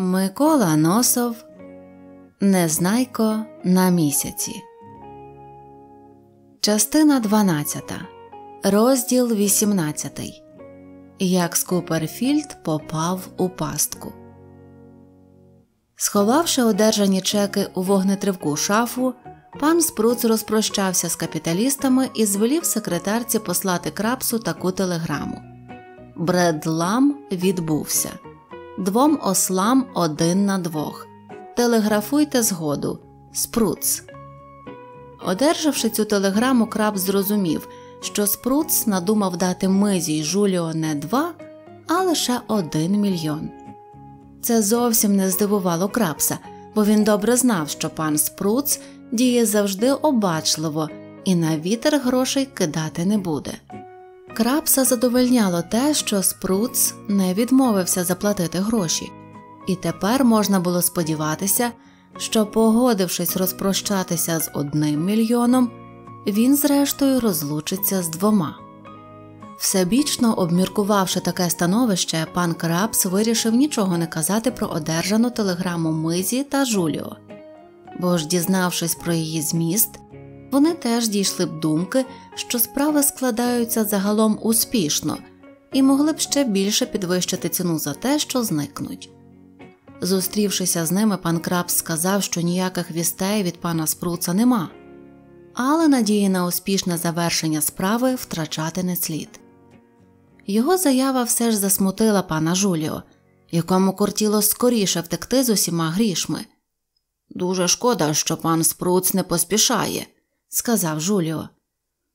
Микола Носов Незнайко на місяці. Частина 12. Розділ 18. Як Скуперфільд попав у пастку. Сховавши одержані чеки у вогнетривку шафу, пан Спруц розпрощався з капіталістами і звелів секретарці послати крапсу таку телеграму. Бредлам відбувся двом ослам один на двох. Телеграфуйте згоду. Спруц. Одержавши цю телеграму, краб зрозумів, що Спруц надумав дати мизі й Жуліо не два, а лише один мільйон. Це зовсім не здивувало крапса, бо він добре знав, що пан Спруц діє завжди обачливо і на вітер грошей кидати не буде. Крапса задовольняло те, що Спруц не відмовився заплатити гроші, і тепер можна було сподіватися, що, погодившись розпрощатися з одним мільйоном, він зрештою розлучиться з двома. Всебічно обміркувавши таке становище, пан Крабс вирішив нічого не казати про одержану телеграму Мизі та Жуліо, бо ж, дізнавшись про її зміст, вони теж дійшли б думки, що справи складаються загалом успішно і могли б ще більше підвищити ціну за те, що зникнуть. Зустрівшися з ними, пан Крабс сказав, що ніяких вістей від пана спруца нема, але надії на успішне завершення справи втрачати не слід. Його заява все ж засмутила пана Жуліо, якому кортіло скоріше втекти з усіма грішми. Дуже шкода, що пан спруц не поспішає, сказав Жуліо.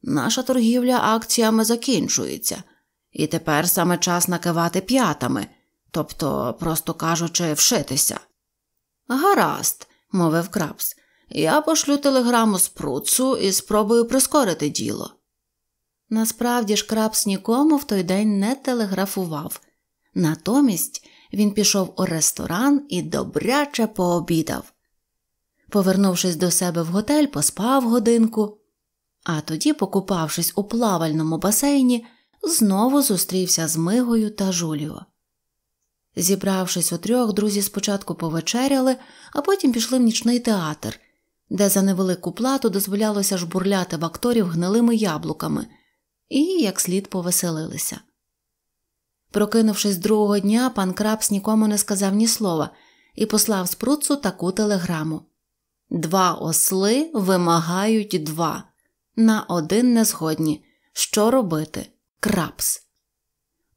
Наша торгівля акціями закінчується, і тепер саме час накивати п'ятами, тобто, просто кажучи, вшитися. Гаразд, мовив крабс, я пошлю телеграму спруцу і спробую прискорити діло. Насправді ж крабс нікому в той день не телеграфував, натомість він пішов у ресторан і добряче пообідав. Повернувшись до себе в готель, поспав годинку, а тоді, покупавшись у плавальному басейні, знову зустрівся з Мигою та Жуліо. Зібравшись у трьох, друзі спочатку повечеряли, а потім пішли в нічний театр, де за невелику плату дозволялося жбурляти в акторів гнилими яблуками і як слід повеселилися. Прокинувшись другого дня, пан Крапс нікому не сказав ні слова і послав спруцу таку телеграму. Два осли вимагають два. На один не згодні. Що робити? Крапс.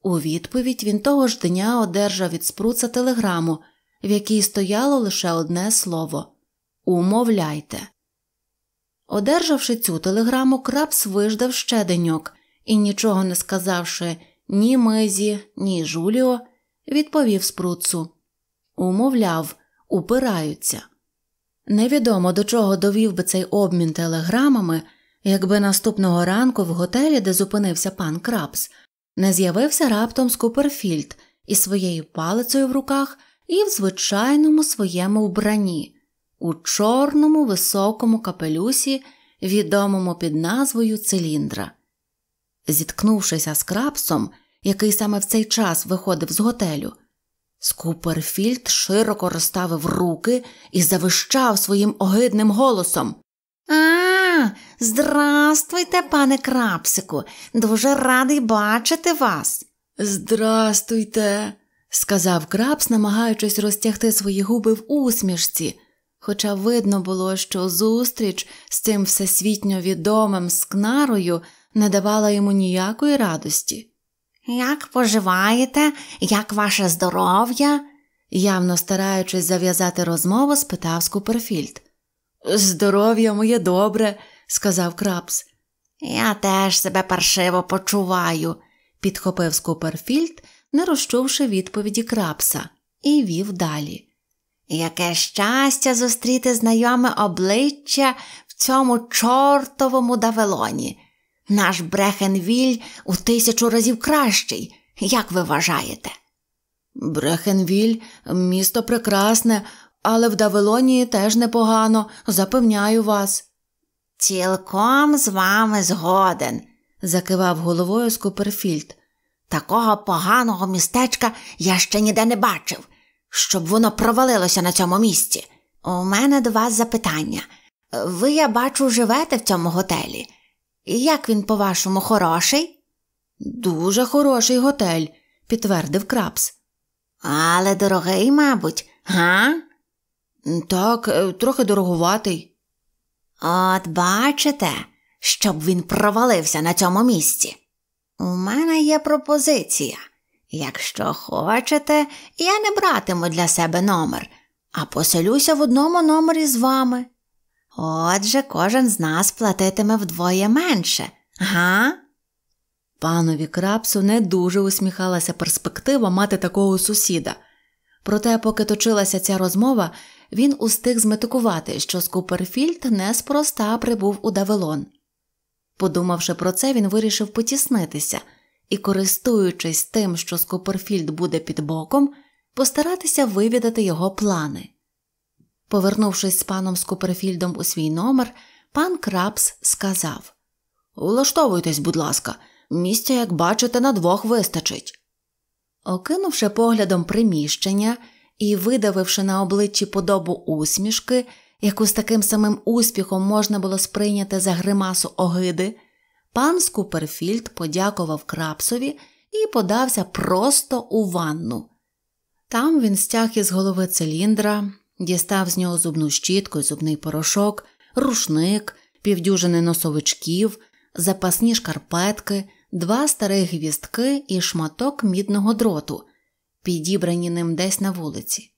У відповідь він того ж дня одержав від спруца телеграму, в якій стояло лише одне слово Умовляйте. Одержавши цю телеграму, крапс виждав ще деньок і, нічого не сказавши ні Мезі, ні Жуліо, відповів спруцу Умовляв, упираються. Невідомо до чого довів би цей обмін телеграмами, якби наступного ранку в готелі, де зупинився пан Крабс, не з'явився раптом Скуперфільд із своєю палицею в руках і в звичайному своєму вбранні, у чорному високому капелюсі, відомому під назвою Циліндра. Зіткнувшися з крабсом, який саме в цей час виходив з готелю. Скуперфільд широко розставив руки і завищав своїм огидним голосом. А, здрастуйте, пане крапсику, дуже радий бачити вас. Здрастуйте, сказав крапс, намагаючись розтягти свої губи в усмішці, хоча видно було, що зустріч з цим всесвітньо відомим скнарою не давала йому ніякої радості. Як поживаєте, як ваше здоров'я? явно стараючись зав'язати розмову, спитав Скуперфільд. Здоров'я моє добре, сказав крапс. Я теж себе паршиво почуваю, підхопив Скуперфільд, не розчувши відповіді крапса, і вів далі. Яке щастя зустріти знайоме обличчя в цьому чортовому давелоні. Наш Брехенвіль у тисячу разів кращий, як ви вважаєте? Брехенвіль місто прекрасне, але в Давилонії теж непогано, запевняю вас. Цілком з вами згоден, закивав головою Скуперфільд. Такого поганого містечка я ще ніде не бачив, щоб воно провалилося на цьому місці. У мене до вас запитання. Ви, я бачу, живете в цьому готелі. Як він, по вашому, хороший? Дуже хороший готель, підтвердив крабс. Але дорогий, мабуть, га? Так, е, трохи дорогуватий. От бачите, щоб він провалився на цьому місці. У мене є пропозиція. Якщо хочете, я не братиму для себе номер, а поселюся в одному номері з вами. Отже, кожен з нас платитиме вдвоє менше, га? Панові крапсу не дуже усміхалася перспектива мати такого сусіда. Проте, поки точилася ця розмова, він устиг зметикувати, що Скуперфільд неспроста прибув у Давилон. Подумавши про це, він вирішив потіснитися і, користуючись тим, що Скуперфільд буде під боком, постаратися вивідати його плани. Повернувшись з паном Скуперфільдом у свій номер, пан Крабс сказав Улаштовуйтесь, будь ласка, місця, як бачите, на двох вистачить. Окинувши поглядом приміщення і видавивши на обличчі подобу усмішки, яку з таким самим успіхом можна було сприйняти за гримасу огиди, пан Скуперфільд подякував крапсові і подався просто у ванну. Там він стяг із голови циліндра, дістав з нього зубну щітку і зубний порошок, рушник, півдюжини носовичків, запасні шкарпетки, два старих гвістки і шматок мідного дроту, підібрані ним десь на вулиці.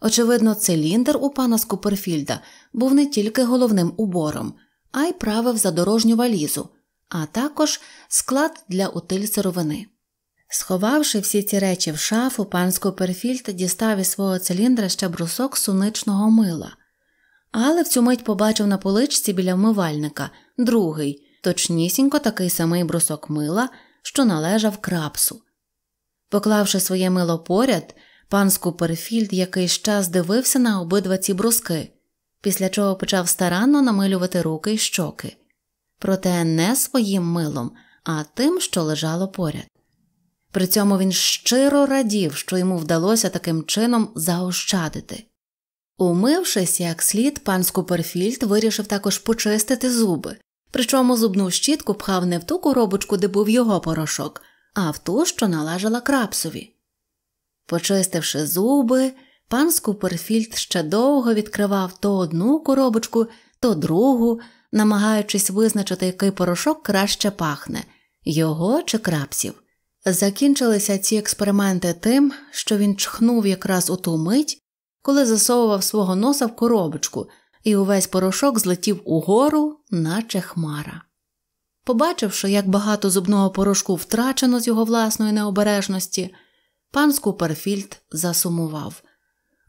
Очевидно, циліндр у пана Скуперфільда був не тільки головним убором, а й правив за дорожню валізу, а також склад для утиль сировини. Сховавши всі ці речі в шафу, пан Скуперфільд дістав із свого циліндра ще брусок суничного мила, але в цю мить побачив на поличці біля вмивальника другий, точнісінько такий самий брусок мила, що належав крапсу. Поклавши своє мило поряд, пан Скуперфільд якийсь час дивився на обидва ці бруски, після чого почав старанно намилювати руки й щоки, проте не своїм милом, а тим, що лежало поряд. При цьому він щиро радів, що йому вдалося таким чином заощадити. Умившись як слід, пан Скуперфільд вирішив також почистити зуби, причому зубну щітку пхав не в ту коробочку, де був його порошок, а в ту, що належала крапсові. Почистивши зуби, пан Скуперфільд ще довго відкривав то одну коробочку, то другу, намагаючись визначити, який порошок краще пахне його чи крапсів. Закінчилися ці експерименти тим, що він чхнув якраз у ту мить, коли засовував свого носа в коробочку, і увесь порошок злетів угору, наче хмара. Побачивши, як багато зубного порошку втрачено з його власної необережності, пан Скуперфільд засумував.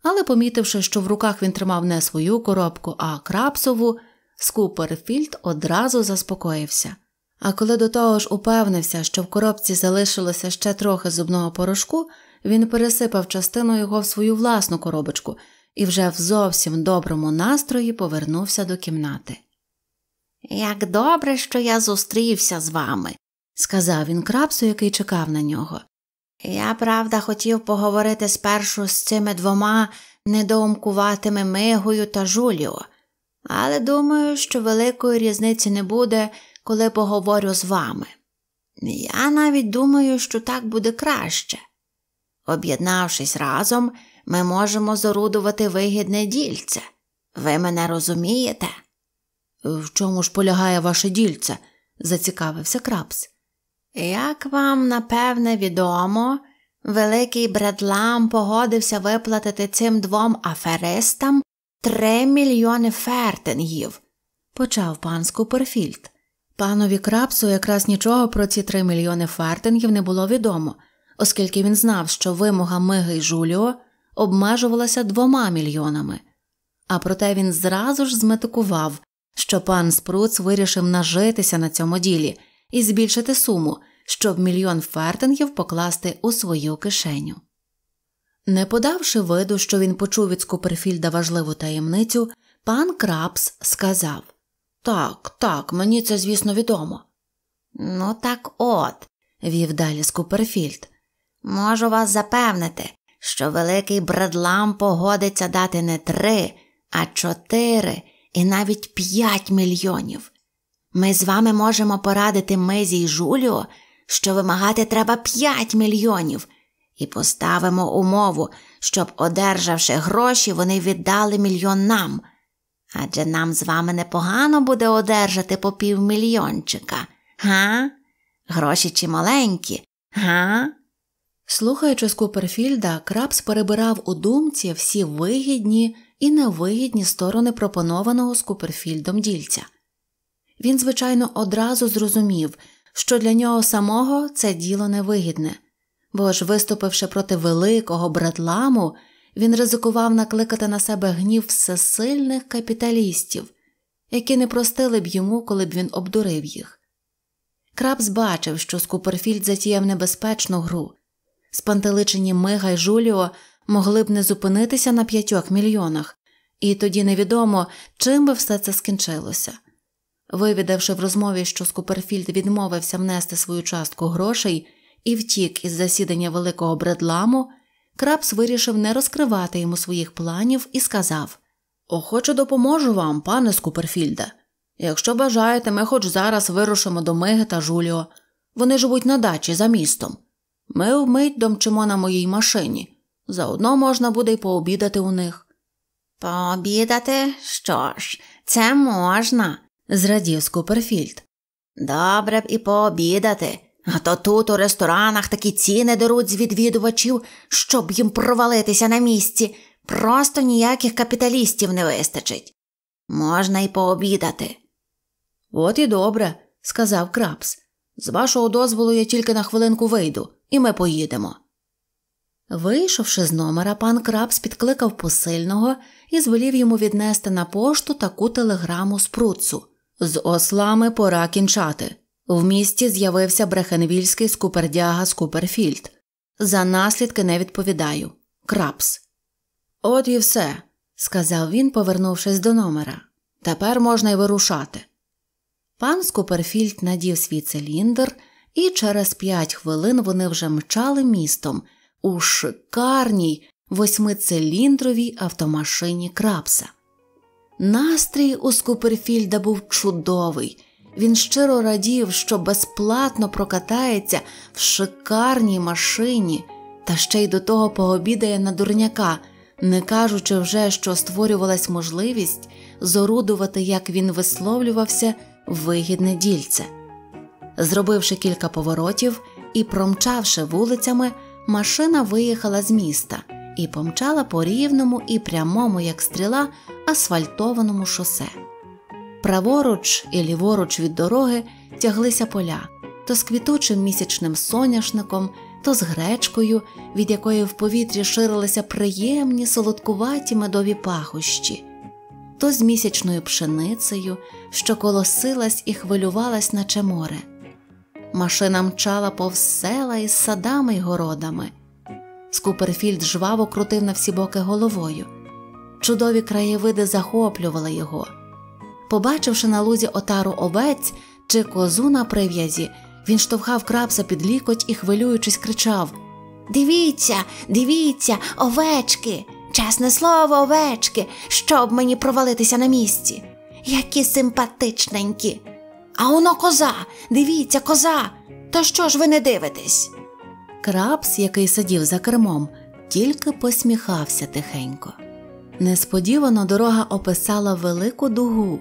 Але, помітивши, що в руках він тримав не свою коробку, а крапсову, Скуперфільд одразу заспокоївся. А коли до того ж упевнився, що в коробці залишилося ще трохи зубного порошку, він пересипав частину його в свою власну коробочку і вже в зовсім доброму настрої повернувся до кімнати. Як добре, що я зустрівся з вами, сказав він крапсу, який чекав на нього. Я, правда, хотів поговорити спершу з цими двома недоумкуватими мигою та жуліо, але думаю, що великої різниці не буде коли поговорю з вами. Я навіть думаю, що так буде краще. Об'єднавшись разом, ми можемо зорудувати вигідне дільце. Ви мене розумієте? В чому ж полягає ваше дільце? зацікавився крапс. Як вам напевне відомо, великий Бредлам погодився виплатити цим двом аферистам три мільйони фертингів, почав пан Скуперфільд. Панові крапсу якраз нічого про ці три мільйони фартингів не було відомо, оскільки він знав, що вимога Миги й Жуліо обмежувалася двома мільйонами, а проте він зразу ж зметикував, що пан Спруц вирішив нажитися на цьому ділі і збільшити суму, щоб мільйон фартингів покласти у свою кишеню. Не подавши виду, що він почув від Скуперфільда важливу таємницю, пан Крапс сказав. Так, так, мені це, звісно, відомо. Ну, так от, вів далі Скуперфільд. Можу вас запевнити, що великий бредлам погодиться дати не три, а чотири і навіть п'ять мільйонів. Ми з вами можемо порадити Мезі й Жуліо, що вимагати треба п'ять мільйонів, і поставимо умову, щоб, одержавши гроші, вони віддали мільйон нам. Адже нам з вами непогано буде одержати по півмільйончика, га? Гроші чи маленькі, га? Слухаючи Скуперфільда, Крабс перебирав у думці всі вигідні і невигідні сторони пропонованого Скуперфільдом дільця. Він, звичайно, одразу зрозумів, що для нього самого це діло невигідне, бо ж, виступивши проти великого братламу, він ризикував накликати на себе гнів всесильних капіталістів, які не простили б йому, коли б він обдурив їх. Крабс бачив, що Скуперфільд затіяв небезпечну гру, спантеличені Мига й Жуліо могли б не зупинитися на п'ятьох мільйонах, і тоді невідомо, чим би все це скінчилося. Вивідавши в розмові, що Скуперфільд відмовився внести свою частку грошей і втік із засідання великого бредламу. Крапс вирішив не розкривати йому своїх планів і сказав Охоче допоможу вам, пане Скуперфільде. Якщо бажаєте, ми хоч зараз вирушимо до Миги та Жуліо. Вони живуть на дачі за містом. Ми вмить домчимо на моїй машині. Заодно можна буде й пообідати у них. Пообідати? Що ж, це можна, зрадів Скуперфільд. Добре б і пообідати. А то тут у ресторанах такі ціни деруть з відвідувачів, щоб їм провалитися на місці, просто ніяких капіталістів не вистачить. Можна й пообідати. От і добре, сказав крапс. З вашого дозволу я тільки на хвилинку вийду, і ми поїдемо. Вийшовши з номера, пан крапс підкликав посильного і звелів йому віднести на пошту таку телеграму спруцу. З ослами пора кінчати. В місті з'явився Брехенвільський скупердяга Скуперфільд. За наслідки не відповідаю. Крапс. От і все, сказав він, повернувшись до номера. Тепер можна й вирушати. Пан Скуперфільд надів свій циліндр, і через п'ять хвилин вони вже мчали містом у шикарній восьмициліндровій автомашині крапса. Настрій у Скуперфільда був чудовий. Він щиро радів, що безплатно прокатається в шикарній машині, та ще й до того пообідає на дурняка, не кажучи вже, що створювалась можливість зорудувати, як він висловлювався, вигідне дільце. Зробивши кілька поворотів і промчавши вулицями, машина виїхала з міста і помчала по рівному і прямому, як стріла, асфальтованому шосе. Праворуч і ліворуч від дороги тяглися поля то з квітучим місячним соняшником, то з гречкою, від якої в повітрі ширилися приємні солодкуваті медові пахощі, то з місячною пшеницею, що колосилась і хвилювалась, наче море. Машина мчала повз села із садами й городами. Скуперфільд жваво крутив на всі боки головою. Чудові краєвиди захоплювали його. Побачивши на лузі отару овець чи козу на прив'язі, він штовхав крапса під лікоть і, хвилюючись, кричав Дивіться, дивіться, овечки, чесне слово, овечки, щоб мені провалитися на місці. Які симпатичненькі. А воно коза, дивіться, коза. Та що ж ви не дивитесь? Крапс, який сидів за кермом, тільки посміхався тихенько. Несподівано дорога описала велику дугу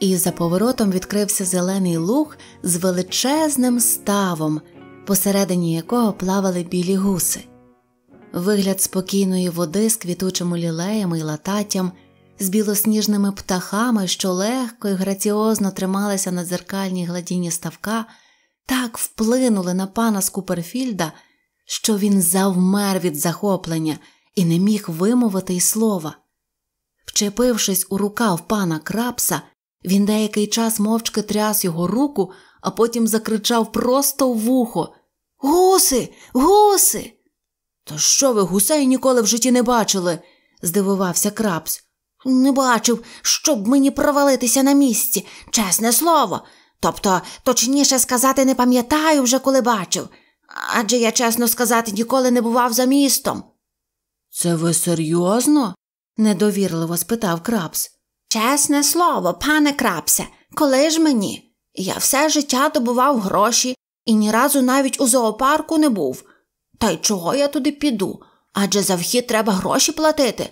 і за поворотом відкрився зелений луг з величезним ставом, посередині якого плавали білі гуси. Вигляд спокійної води з квітучими лілеями і лататтям, з білосніжними птахами, що легко і граціозно трималися на дзеркальній гладіні ставка, так вплинули на пана Скуперфільда, що він завмер від захоплення і не міг вимовити й слова. Вчепившись у рукав пана крапса, він деякий час мовчки тряс його руку, а потім закричав просто в вухо Гуси, гуси. То що ви гусей ніколи в житті не бачили? здивувався крапс. Не бачив, щоб мені провалитися на місці, чесне слово. Тобто, точніше сказати, не пам'ятаю вже, коли бачив, адже я, чесно сказати, ніколи не бував за містом. Це ви серйозно? недовірливо спитав крапс. Чесне слово, пане крапсе, коли ж мені? Я все життя добував гроші і ні разу навіть у зоопарку не був. Та й чого я туди піду? Адже за вхід треба гроші платити.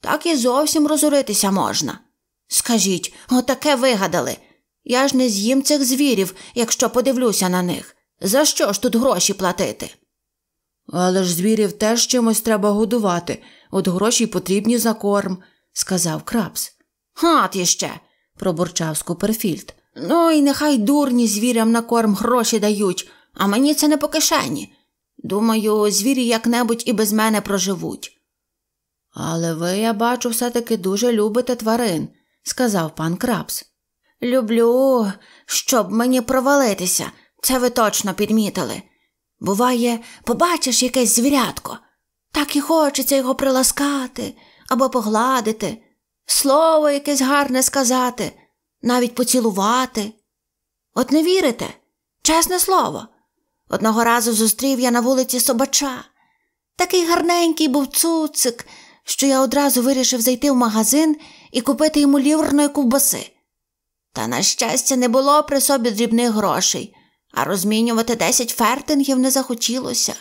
Так і зовсім розоритися можна. Скажіть, отаке вигадали. Я ж не з'їм цих звірів, якщо подивлюся на них. За що ж тут гроші платити? Але ж звірів теж чимось треба годувати, от гроші потрібні за корм, сказав крапс. Гад іще, пробурчав Скуперфільд. Ну і нехай дурні звірям на корм гроші дають, а мені це не по кишені. Думаю, звірі як-небудь і без мене проживуть. Але ви, я бачу, все таки дуже любите тварин, сказав пан Крабс. Люблю, щоб мені провалитися, це ви точно підмітили. Буває, побачиш якесь звірятко, так і хочеться його приласкати або погладити слово якесь гарне сказати, навіть поцілувати. От не вірите, чесне слово. Одного разу зустрів я на вулиці Собача. Такий гарненький був цуцик, що я одразу вирішив зайти в магазин і купити йому ліврної ковбаси. Та, на щастя, не було при собі дрібних грошей, а розмінювати десять фертингів не захотілося.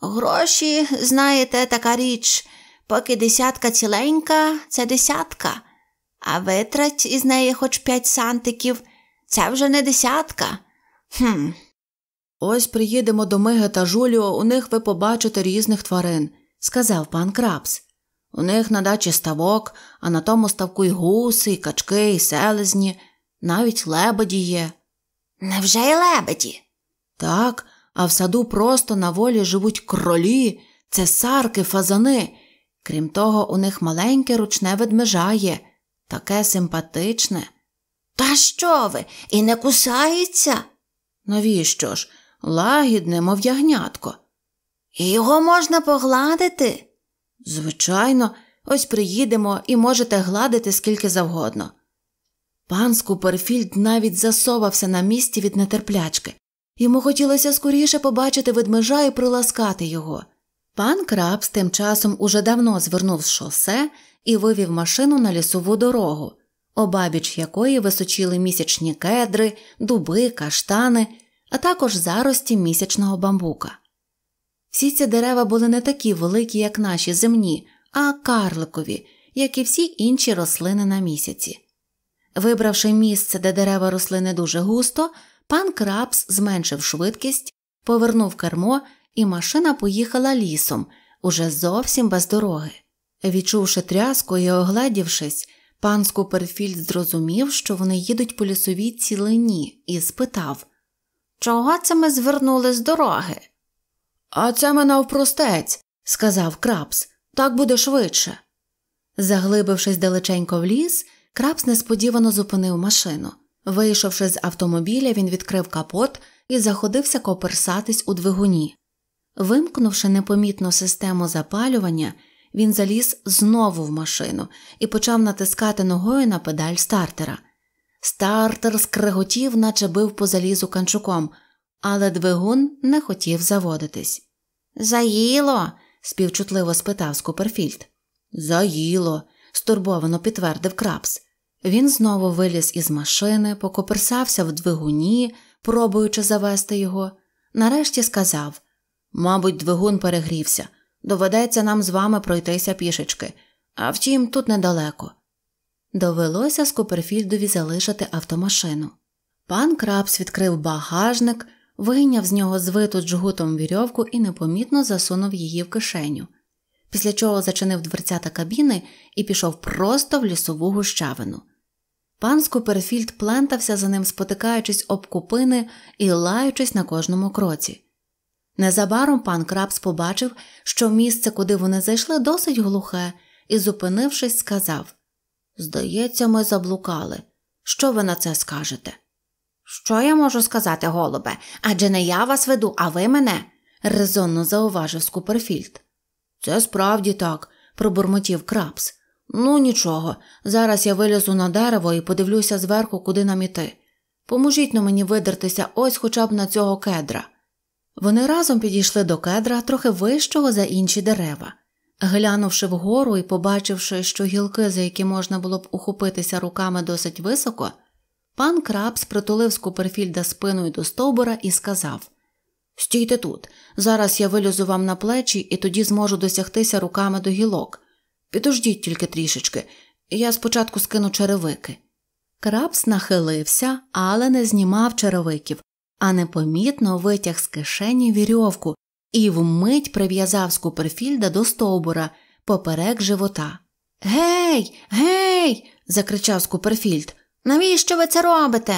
Гроші, знаєте, така річ, Поки десятка ціленька це десятка, а витрать із неї хоч п'ять сантиків це вже не десятка. Хм. Ось приїдемо до Миги та Жуліо, у них ви побачите різних тварин, сказав пан Крабс. У них на дачі ставок, а на тому ставку й гуси, і качки, і селезні, навіть лебеді є. Невже й лебеді? Так, а в саду просто на волі живуть кролі, цесарки, фазани. Крім того, у них маленьке ручне ведмежа є, таке симпатичне. Та що ви? І не кусається? Навіщо ж? Лагідне, мов ягнятко. І його можна погладити? Звичайно, ось приїдемо і можете гладити скільки завгодно. Пан Скуперфільд навіть засовався на місці від нетерплячки. Йому хотілося скоріше побачити ведмежа і приласкати його. Пан Крабс тим часом уже давно звернув з шосе і вивів машину на лісову дорогу, обабіч якої височіли місячні кедри, дуби, каштани, а також зарості місячного бамбука. Всі ці дерева були не такі великі, як наші земні, а карликові, як і всі інші рослини на місяці. Вибравши місце, де дерева росли не дуже густо, пан Крабс зменшив швидкість, повернув кермо і машина поїхала лісом, уже зовсім без дороги. Відчувши тряску і огледівшись, пан Скуперфільд зрозумів, що вони їдуть по лісовій цілині, і спитав Чого це ми звернули з дороги? А це ми навпростець, сказав крапс, так буде швидше. Заглибившись далеченько в ліс, крапс несподівано зупинив машину. Вийшовши з автомобіля, він відкрив капот і заходився коперсатись у двигуні. Вимкнувши непомітну систему запалювання, він заліз знову в машину і почав натискати ногою на педаль стартера. Стартер скреготів, наче бив по залізу канчуком, але двигун не хотів заводитись. Заїло? співчутливо спитав Скуперфільд. Заїло, стурбовано підтвердив крапс. Він знову виліз із машини, покоперсався в двигуні, пробуючи завести його. Нарешті сказав Мабуть, двигун перегрівся. Доведеться нам з вами пройтися пішечки. А втім, тут недалеко. Довелося Скуперфільдові залишити автомашину. Пан Крабс відкрив багажник, вийняв з нього звиту джгутом вірьовку і непомітно засунув її в кишеню, після чого зачинив дверця та кабіни і пішов просто в лісову гущавину. Пан Скуперфільд плентався за ним, спотикаючись об купини і лаючись на кожному кроці. Незабаром пан Крабс побачив, що місце, куди вони зайшли, досить глухе, і, зупинившись, сказав Здається, ми заблукали. Що ви на це скажете? Що я можу сказати, голубе, адже не я вас веду, а ви мене, резонно зауважив Скуперфільд. Це справді так, пробурмотів Крабс. Ну, нічого, зараз я вилізу на дерево і подивлюся зверху, куди нам іти. Поможіть но мені видертися ось хоча б на цього кедра. Вони разом підійшли до кедра трохи вищого за інші дерева. Глянувши вгору і побачивши, що гілки, за які можна було б ухопитися руками досить високо, пан Крабс притулив з Куперфільда спиною до стовбура і сказав Стійте тут, зараз я вилізу вам на плечі і тоді зможу досягтися руками до гілок. Підождіть тільки трішечки, я спочатку скину черевики. Крабс нахилився, але не знімав черевиків, а непомітно витяг з кишені вірьовку і вмить прив'язав Скуперфільда до стовбура поперек живота. Гей, гей. закричав Скуперфільд. Навіщо ви це робите?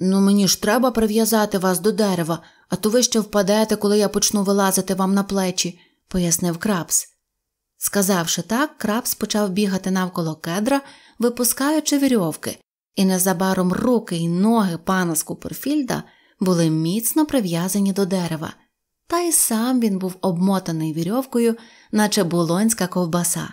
Ну, мені ж треба прив'язати вас до дерева, а то ви ще впадете, коли я почну вилазити вам на плечі, пояснив крабс. Сказавши так, крабс почав бігати навколо кедра, випускаючи вірьовки, і незабаром руки й ноги пана Скуперфільда були міцно прив'язані до дерева, та й сам він був обмотаний вірьовкою, наче булонська ковбаса.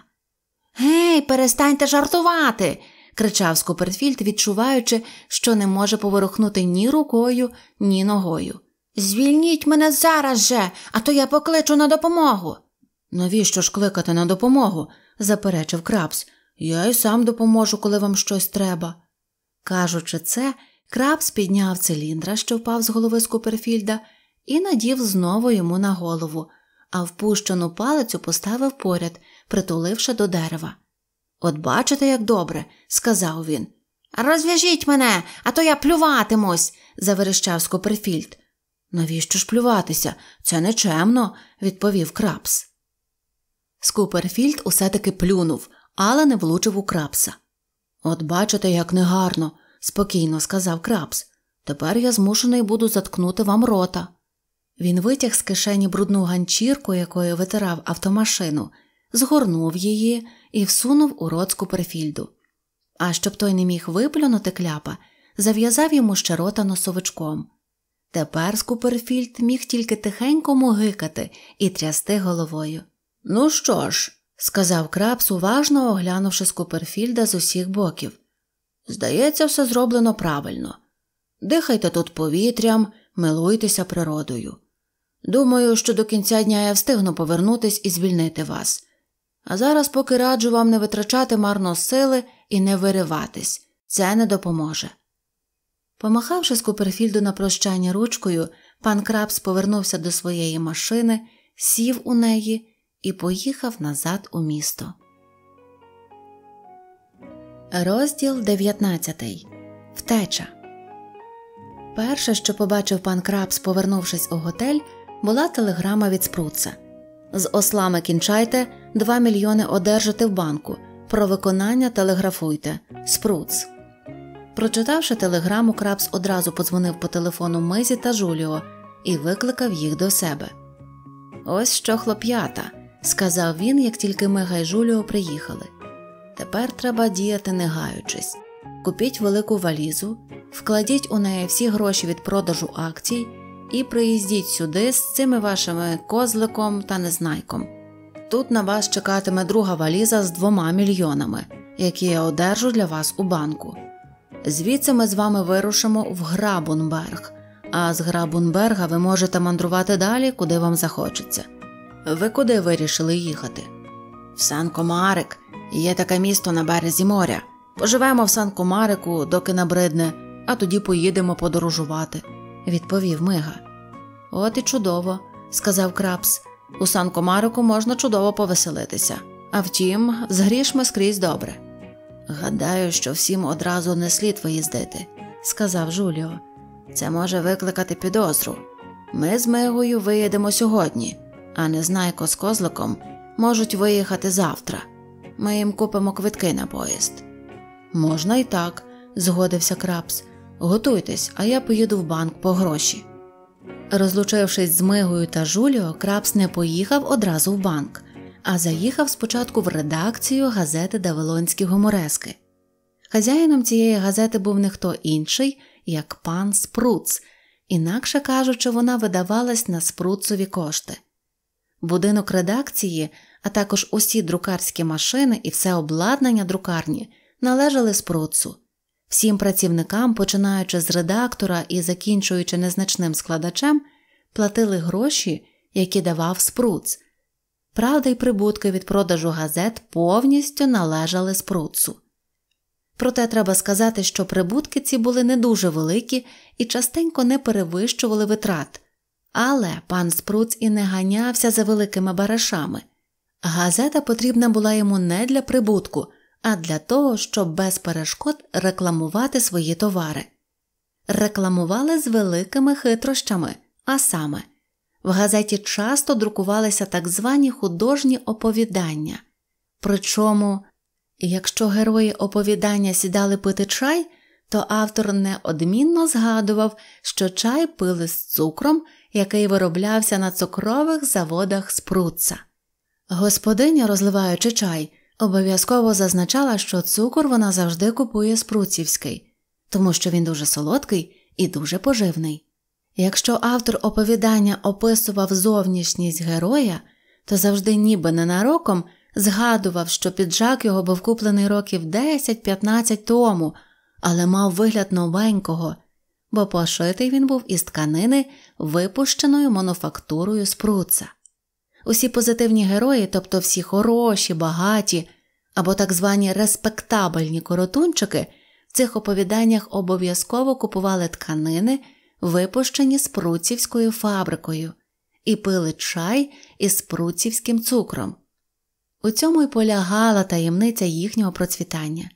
Гей, перестаньте жартувати. кричав Скуперфільд, відчуваючи, що не може поворухнути ні рукою, ні ногою. Звільніть мене зараз же, а то я покличу на допомогу. Навіщо ж кликати на допомогу? заперечив крабс. Я й сам допоможу, коли вам щось треба. Кажучи це, Крабс підняв циліндра, що впав з голови Скуперфільда, і надів знову йому на голову, а впущену палицю поставив поряд, притуливши до дерева. От бачите, як добре, сказав він. Розв'яжіть мене, а то я плюватимусь, заверещав Скуперфільд. Навіщо ж плюватися? Це нечемно, відповів крабс. Скуперфільд усе таки плюнув, але не влучив у крабса. От бачите, як негарно, спокійно сказав крабс. Тепер я змушений буду заткнути вам рота. Він витяг з кишені брудну ганчірку, якою витирав автомашину, згорнув її і всунув у рот Скуперфільду. А щоб той не міг виплюнути кляпа, зав'язав йому ще рота носовичком. Тепер Скуперфільд міг тільки тихенько мугикати і трясти головою. Ну що ж, сказав крабс, уважно оглянувши Скуперфільда з усіх боків. Здається, все зроблено правильно. Дихайте тут повітрям, милуйтеся природою. Думаю, що до кінця дня я встигну повернутись і звільнити вас. А зараз поки раджу вам не витрачати марно сили і не вириватись, це не допоможе. Помахавши з Куперфільду на прощання ручкою, пан Крабс повернувся до своєї машини, сів у неї і поїхав назад у місто. Розділ 19. Втеча. Перше, що побачив пан Крабс, повернувшись у готель, була телеграма від Спруца. З ослами кінчайте, 2 мільйони одержите в банку. Про виконання телеграфуйте. Спруц. Прочитавши телеграму, Крабс одразу подзвонив по телефону Мизі та Жуліо і викликав їх до себе. Ось що хлоп'ята, сказав він, як тільки Мега й Жуліо приїхали. Тепер треба діяти не гаючись. Купіть велику валізу, вкладіть у неї всі гроші від продажу акцій і приїздіть сюди з цими вашими козликом та незнайком. Тут на вас чекатиме друга валіза з двома мільйонами, які я одержу для вас у банку. Звідси ми з вами вирушимо в Грабунберг, а з Грабунберга ви можете мандрувати далі, куди вам захочеться. Ви куди вирішили їхати? в Сан-Комарик. Є таке місто на березі моря. Поживемо в Сан-Комарику, доки набридне, а тоді поїдемо подорожувати, відповів Мига. От і чудово, сказав крапс. У Сан-Комарику можна чудово повеселитися. А втім, з грішми скрізь добре. Гадаю, що всім одразу не слід виїздити, сказав Жуліо. Це може викликати підозру. Ми з Мигою виїдемо сьогодні, а Незнайко з козликом можуть виїхати завтра. Ми їм купимо квитки на поїзд. Можна і так, згодився крапс. Готуйтесь, а я поїду в банк по гроші. Розлучившись з Мигою та Жуліо, крапс не поїхав одразу в банк, а заїхав спочатку в редакцію газети Давилонські гуморески. Хазяїном цієї газети був не хто інший, як пан Спруц, інакше кажучи, вона видавалась на спруцові кошти. Будинок редакції, а також усі друкарські машини і все обладнання друкарні належали Спруцу. Всім працівникам, починаючи з редактора і закінчуючи незначним складачем, платили гроші, які давав спруц. Правда, й прибутки від продажу газет повністю належали спруцу. Проте треба сказати, що прибутки ці були не дуже великі і частенько не перевищували витрат. Але пан Спруц і не ганявся за великими барашами. Газета потрібна була йому не для прибутку, а для того, щоб без перешкод рекламувати свої товари. Рекламували з великими хитрощами, а саме в газеті часто друкувалися так звані художні оповідання. Причому, якщо герої оповідання сідали пити чай, то автор неодмінно згадував, що чай пили з цукром який вироблявся на цукрових заводах спруца. Господиня, розливаючи чай, обов'язково зазначала, що цукор вона завжди купує спруцівський, тому що він дуже солодкий і дуже поживний. Якщо автор оповідання описував зовнішність героя, то завжди, ніби ненароком, згадував, що піджак його був куплений років 10-15 тому, але мав вигляд новенького бо пошитий він був із тканини, випущеною мануфактурою спруца. Усі позитивні герої, тобто всі хороші, багаті або так звані респектабельні коротунчики, в цих оповіданнях обов'язково купували тканини, випущені спруцівською фабрикою, і пили чай із спруцівським цукром. У цьому й полягала таємниця їхнього процвітання.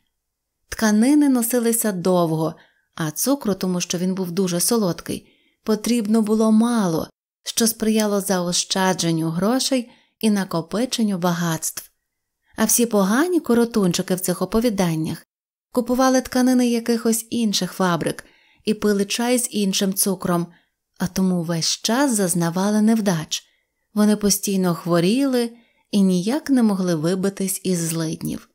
Тканини носилися довго, а цукру, тому що він був дуже солодкий, потрібно було мало, що сприяло заощадженню грошей і накопиченню багатств. А всі погані коротунчики в цих оповіданнях купували тканини якихось інших фабрик і пили чай з іншим цукром, а тому весь час зазнавали невдач вони постійно хворіли і ніяк не могли вибитись із злиднів.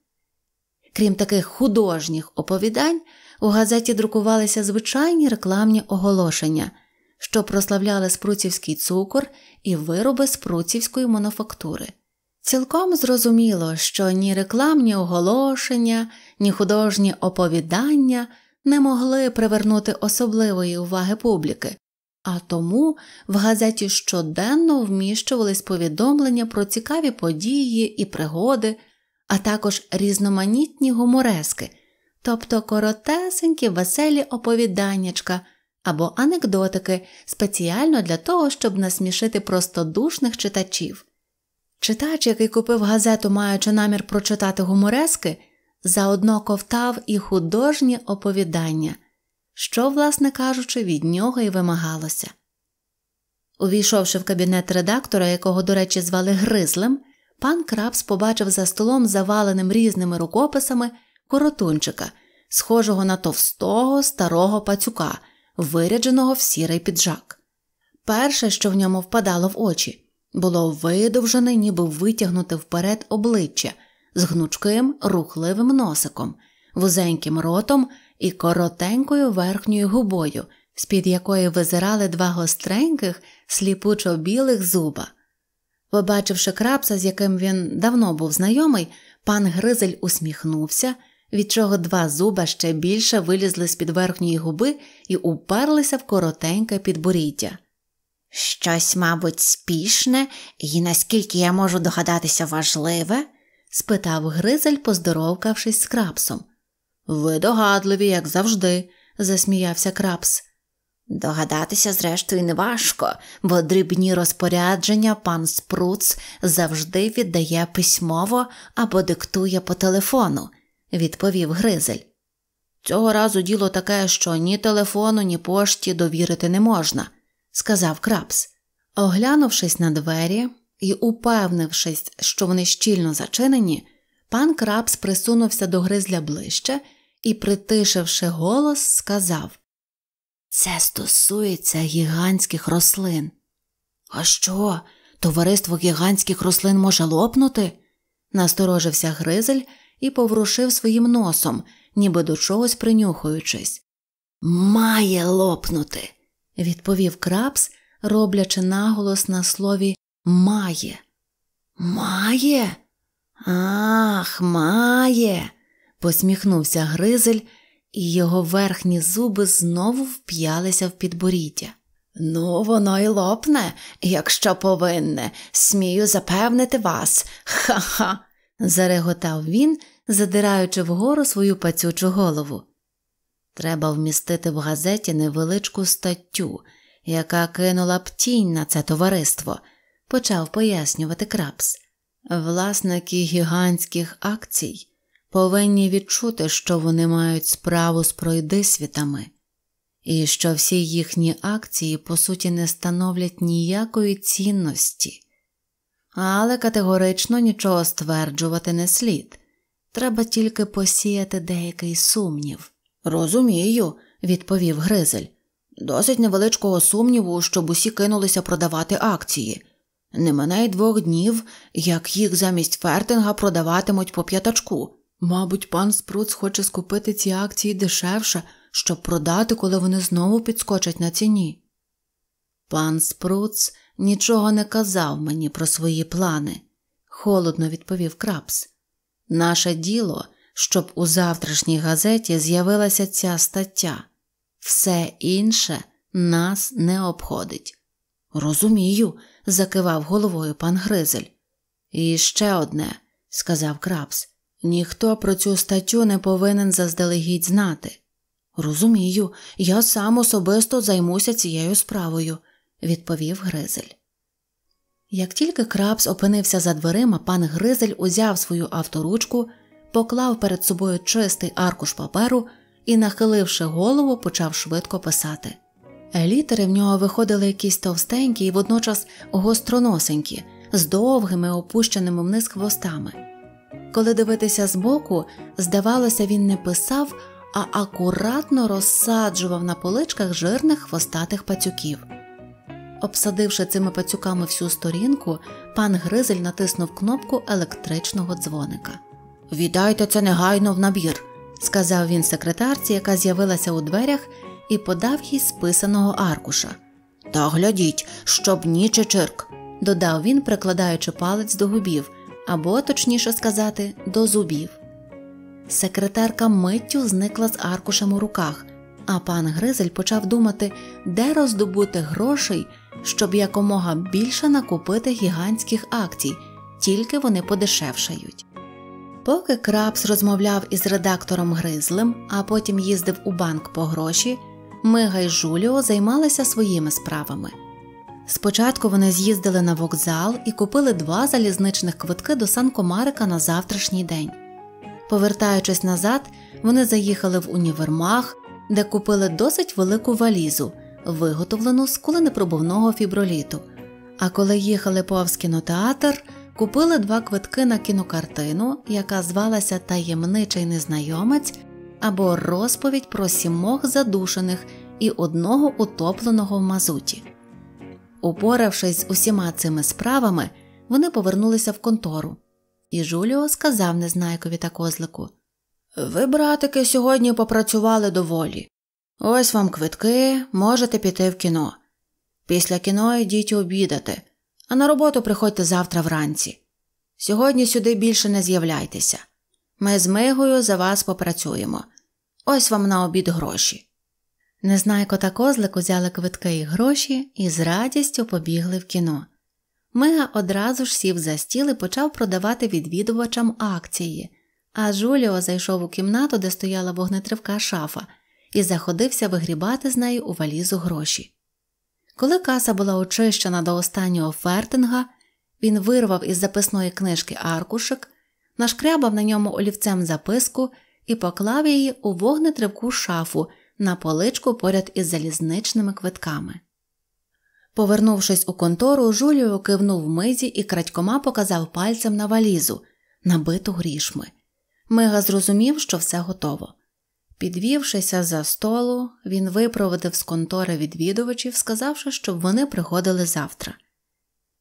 Крім таких художніх оповідань, у газеті друкувалися звичайні рекламні оголошення, що прославляли спруцівський цукор і вироби спруцівської мануфактури. Цілком зрозуміло, що ні рекламні оголошення, ні художні оповідання не могли привернути особливої уваги публіки, а тому в газеті щоденно вміщувались повідомлення про цікаві події і пригоди а також різноманітні гуморески, тобто коротесенькі веселі оповіданнячка або анекдотики спеціально для того, щоб насмішити простодушних читачів. Читач, який купив газету, маючи намір прочитати гуморески, заодно ковтав і художні оповідання, що, власне кажучи, від нього й вимагалося. Увійшовши в кабінет редактора, якого, до речі, звали Гризлем. Пан Крабс побачив за столом, заваленим різними рукописами, коротунчика, схожого на товстого старого пацюка, вирядженого в сірий піджак. Перше, що в ньому впадало в очі, було видовжене, ніби витягнуте вперед обличчя з гнучким рухливим носиком, вузеньким ротом і коротенькою верхньою губою, з під якої визирали два гостреньких, сліпучо білих зуба. Побачивши крапса, з яким він давно був знайомий, пан Гризель усміхнувся, від чого два зуба ще більше вилізли з під верхньої губи і уперлися в коротеньке підборіддя. Щось, мабуть, спішне і, наскільки я можу догадатися, важливе? спитав Гризель, поздоровкавшись з крапсом. Ви догадливі, як завжди, засміявся крапс. Догадатися, зрештою, неважко, бо дрібні розпорядження пан Спруц завжди віддає письмово або диктує по телефону, відповів Гризель. Цього разу діло таке, що ні телефону, ні пошті довірити не можна, сказав крапс. Оглянувшись на двері і упевнившись, що вони щільно зачинені, пан крапс присунувся до Гризля ближче і, притишивши голос, сказав це стосується гігантських рослин. А що, товариство гігантських рослин може лопнути? насторожився Гризель і поврушив своїм носом, ніби до чогось принюхуючись. Має лопнути, відповів крабс, роблячи наголос на слові має. Має? Ах, має, посміхнувся Гризель і його верхні зуби знову вп'ялися в підборіддя. Ну, воно й лопне, якщо повинне, смію запевнити вас. Ха ха. зареготав він, задираючи вгору свою пацючу голову. Треба вмістити в газеті невеличку статтю, яка кинула б тінь на це товариство, почав пояснювати крапс. Власники гігантських акцій повинні відчути, що вони мають справу з пройдисвітами, і що всі їхні акції по суті не становлять ніякої цінності, але категорично нічого стверджувати не слід, треба тільки посіяти деякий сумнів. Розумію, відповів Гризель. Досить невеличкого сумніву, щоб усі кинулися продавати акції. Не минає двох днів, як їх замість фертинга продаватимуть по п'ятачку. Мабуть, пан Спруц хоче скупити ці акції дешевше, щоб продати, коли вони знову підскочать на ціні. Пан Спруц нічого не казав мені про свої плани, холодно відповів крапс. Наше діло, щоб у завтрашній газеті з'явилася ця стаття. Все інше нас не обходить. Розумію, закивав головою пан Гризель. І ще одне, сказав крапс. Ніхто про цю статтю не повинен заздалегідь знати. Розумію, я сам особисто займуся цією справою, відповів Гризель. Як тільки крабс опинився за дверима, пан Гризель узяв свою авторучку, поклав перед собою чистий аркуш паперу і, нахиливши голову, почав швидко писати. Літери в нього виходили якісь товстенькі і водночас гостроносенькі, з довгими опущеними вниз хвостами. Коли дивитися збоку, здавалося, він не писав, а акуратно розсаджував на поличках жирних хвостатих пацюків. Обсадивши цими пацюками всю сторінку, пан Гризель натиснув кнопку електричного дзвоника. Віддайте це негайно в набір, сказав він секретарці, яка з'явилася у дверях, і подав їй списаного аркуша. Та глядіть, щоб ніче чирк, додав він, прикладаючи палець до губів або, точніше сказати, до зубів. Секретарка миттю зникла з аркушем у руках, а пан Гризель почав думати, де роздобути грошей, щоб якомога більше накупити гігантських акцій, тільки вони подешевшають. Поки Крабс розмовляв із редактором Гризлем, а потім їздив у банк по гроші, Мига і Жуліо займалися своїми справами. Спочатку вони з'їздили на вокзал і купили два залізничних квитки до Сан Комарика на завтрашній день. Повертаючись назад, вони заїхали в універмаг, де купили досить велику валізу, виготовлену з куленепробувного фіброліту. А коли їхали повз кінотеатр, купили два квитки на кінокартину, яка звалася Таємничий незнайомець або розповідь про сімох задушених і одного утопленого в мазуті. Упоравшись з усіма цими справами, вони повернулися в контору, і Жуліо сказав незнайкові та козлику Ви, братики, сьогодні попрацювали доволі. Ось вам квитки, можете піти в кіно. Після кіно йдіть обідати, а на роботу приходьте завтра вранці. Сьогодні сюди більше не з'являйтеся. Ми з мигою за вас попрацюємо. Ось вам на обід гроші. Незнайко та козлик узяли квитки і гроші і з радістю побігли в кіно. Мига одразу ж сів за стіл і почав продавати відвідувачам акції, а Жуліо зайшов у кімнату, де стояла вогнетривка шафа, і заходився вигрібати з неї у валізу гроші. Коли каса була очищена до останнього фертинга, він вирвав із записної книжки аркушик, нашкрябав на ньому олівцем записку і поклав її у вогнетривку шафу на поличку поряд із залізничними квитками. Повернувшись у контору, Жуліо кивнув мизі і крадькома показав пальцем на валізу, набиту грішми. Мига зрозумів, що все готово. Підвівшися за столу, він випроводив з контори відвідувачів, сказавши, щоб вони приходили завтра.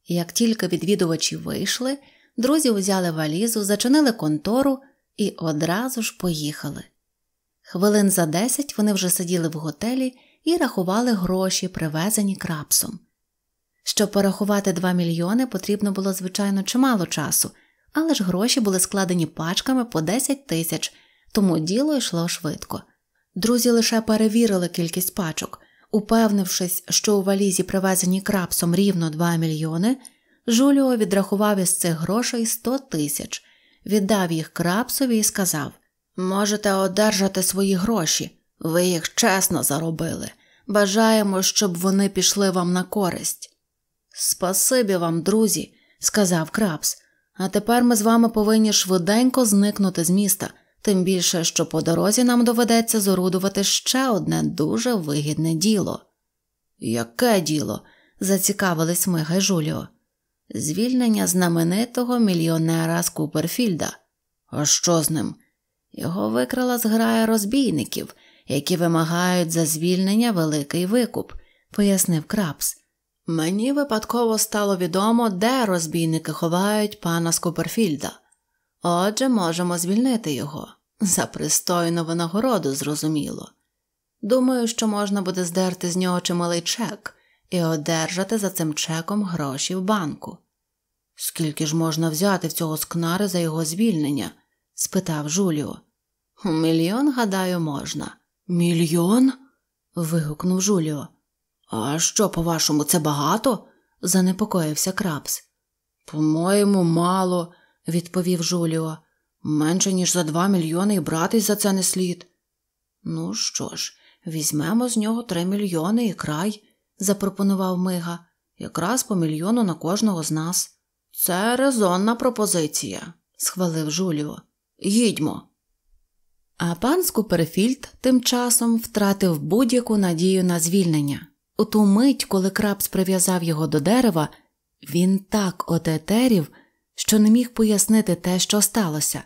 Як тільки відвідувачі вийшли, друзі взяли валізу, зачинили контору і одразу ж поїхали. Хвилин за десять вони вже сиділи в готелі і рахували гроші, привезені крапсом. Щоб порахувати два мільйони, потрібно було, звичайно, чимало часу, але ж гроші були складені пачками по 10 тисяч, тому діло йшло швидко. Друзі лише перевірили кількість пачок, упевнившись, що у валізі привезені крапсом рівно 2 мільйони, Жуліо відрахував із цих грошей 100 тисяч, віддав їх крапсові і сказав Можете одержати свої гроші, ви їх чесно заробили. Бажаємо, щоб вони пішли вам на користь. Спасибі вам, друзі, сказав крабс, а тепер ми з вами повинні швиденько зникнути з міста, тим більше, що по дорозі нам доведеться зорудувати ще одне дуже вигідне діло. Яке діло? зацікавились ми Жуліо. Звільнення знаменитого мільйонера з Куперфільда. А що з ним? Його викрала зграя розбійників, які вимагають за звільнення великий викуп, пояснив Крабс. Мені випадково стало відомо, де розбійники ховають пана Скуперфільда. Отже, можемо звільнити його. За пристойну винагороду, зрозуміло. Думаю, що можна буде здерти з нього чималий чек і одержати за цим чеком гроші в банку. Скільки ж можна взяти в цього скнари за його звільнення? спитав Жуліо. Мільйон, гадаю, можна. Мільйон? вигукнув Жуліо. А що, по-вашому, це багато? занепокоївся крабс. По-моєму, мало, відповів Жуліо. Менше, ніж за два мільйони і братись за це не слід. Ну що ж, візьмемо з нього три мільйони і край, запропонував мига, якраз по мільйону на кожного з нас. Це резонна пропозиція, схвалив Жуліо. Їдьмо. А пан Скуперфільд тим часом втратив будь-яку надію на звільнення. У ту мить, коли крапс прив'язав його до дерева, він так отетерів, що не міг пояснити те, що сталося.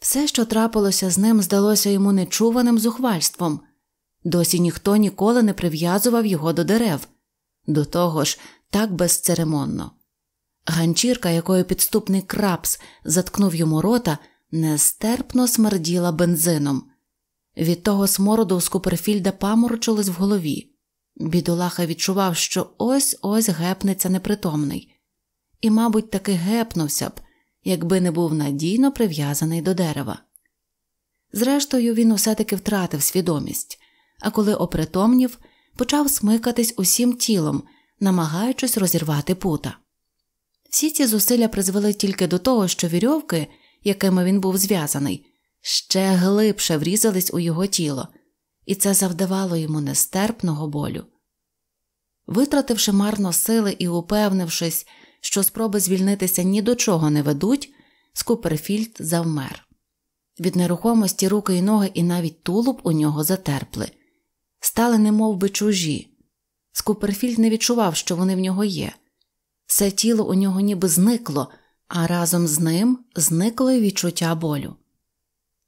Все, що трапилося з ним, здалося йому нечуваним зухвальством. Досі ніхто ніколи не прив'язував його до дерев, до того ж, так безцеремонно. Ганчірка, якою підступний крапс заткнув йому рота, нестерпно смерділа бензином. Від того смороду у Скуперфільда паморочились в голові. Бідолаха відчував, що ось ось гепнеться непритомний, і, мабуть, таки гепнувся б, якби не був надійно прив'язаний до дерева. Зрештою, він усе таки втратив свідомість, а коли опритомнів, почав смикатись усім тілом, намагаючись розірвати пута. Всі ці зусилля призвели тільки до того, що вірьовки – якими він був зв'язаний, ще глибше врізались у його тіло, і це завдавало йому нестерпного болю. Витративши марно сили і упевнившись, що спроби звільнитися ні до чого не ведуть, Скуперфільд завмер. Від нерухомості руки й ноги і навіть тулуб у нього затерпли, стали немов би чужі. Скуперфільд не відчував, що вони в нього є. Все тіло у нього ніби зникло, а разом з ним зникло відчуття болю.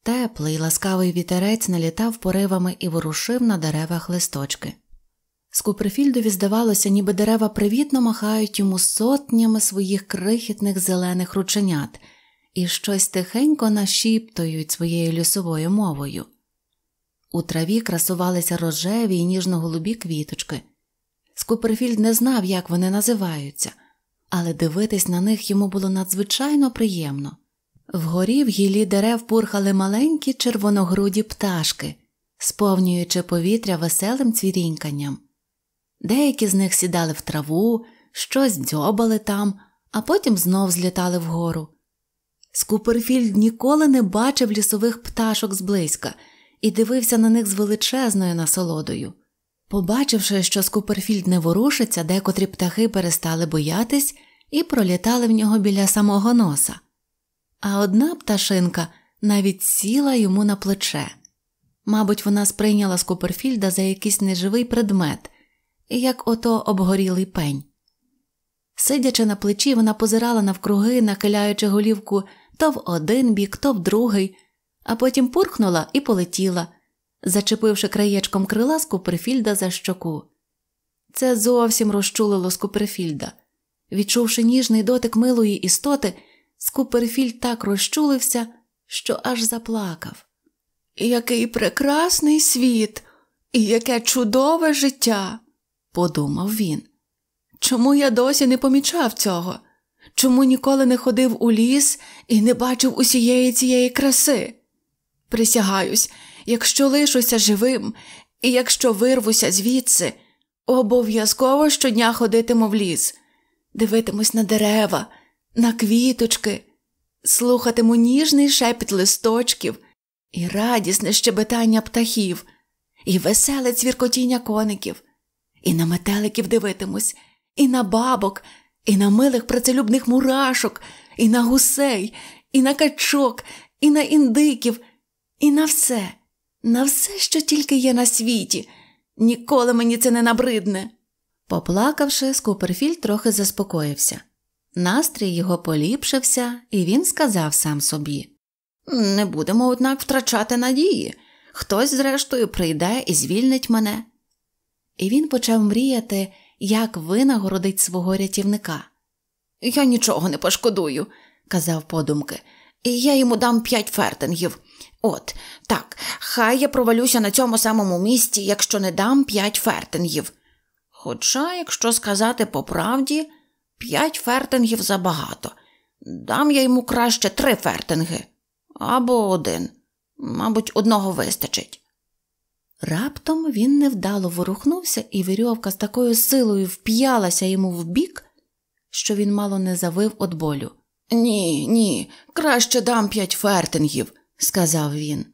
Теплий, ласкавий вітерець налітав поривами і ворушив на деревах листочки. Скуперфільдові здавалося, ніби дерева привітно махають йому сотнями своїх крихітних зелених рученят і щось тихенько нашіптують своєю лісовою мовою. У траві красувалися рожеві й ніжно голубі квіточки. Скуперфільд не знав, як вони називаються, але дивитись на них йому було надзвичайно приємно. Вгорі в гілі дерев пурхали маленькі червоногруді пташки, сповнюючи повітря веселим цвіріньканням. Деякі з них сідали в траву, щось дзьобали там, а потім знов злітали вгору. Скуперфільд ніколи не бачив лісових пташок зблизька і дивився на них з величезною насолодою. Побачивши, що Скуперфільд не ворушиться, декотрі птахи перестали боятись і пролітали в нього біля самого носа. А одна пташинка навіть сіла йому на плече. Мабуть, вона сприйняла Скуперфільда за якийсь неживий предмет, як ото обгорілий пень. Сидячи на плечі, вона позирала навкруги, нахиляючи голівку то в один бік, то в другий, а потім пурхнула і полетіла зачепивши краєчком крила Скуперфільда за щоку. Це зовсім розчулило Скуперфільда. Відчувши ніжний дотик милої істоти, Скуперфільд так розчулився, що аж заплакав. Який прекрасний світ, і яке чудове життя, подумав він. Чому я досі не помічав цього? Чому ніколи не ходив у ліс і не бачив усієї цієї краси? Присягаюсь, якщо лишуся живим і якщо вирвуся звідси, обов'язково щодня ходитиму в ліс, дивитимусь на дерева, на квіточки, слухатиму ніжний шепіт листочків і радісне щебетання птахів, і веселе цвіркотіння коників, і на метеликів дивитимусь, і на бабок, і на милих працелюбних мурашок, і на гусей, і на качок, і на індиків, і на все на все, що тільки є на світі, ніколи мені це не набридне. Поплакавши, Скуперфіль трохи заспокоївся. Настрій його поліпшився, і він сказав сам собі Не будемо, однак, втрачати надії. Хтось, зрештою, прийде і звільнить мене. І він почав мріяти, як винагородить свого рятівника. Я нічого не пошкодую, казав подумки і я йому дам п'ять фертингів. От, так, хай я провалюся на цьому самому місці, якщо не дам п'ять фертингів. Хоча, якщо сказати по правді, п'ять фертингів забагато. Дам я йому краще три фертинги або один, мабуть, одного вистачить. Раптом він невдало ворухнувся, і вірьовка з такою силою вп'ялася йому в бік, що він мало не завив від болю. Ні, ні, краще дам п'ять фертингів, сказав він.